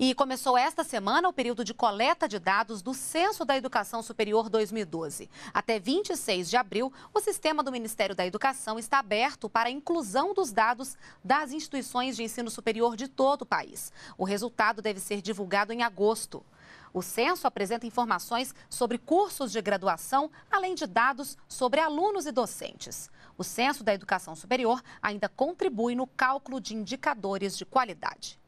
E começou esta semana o período de coleta de dados do Censo da Educação Superior 2012. Até 26 de abril, o sistema do Ministério da Educação está aberto para a inclusão dos dados das instituições de ensino superior de todo o país. O resultado deve ser divulgado em agosto. O censo apresenta informações sobre cursos de graduação, além de dados sobre alunos e docentes. O censo da educação superior ainda contribui no cálculo de indicadores de qualidade.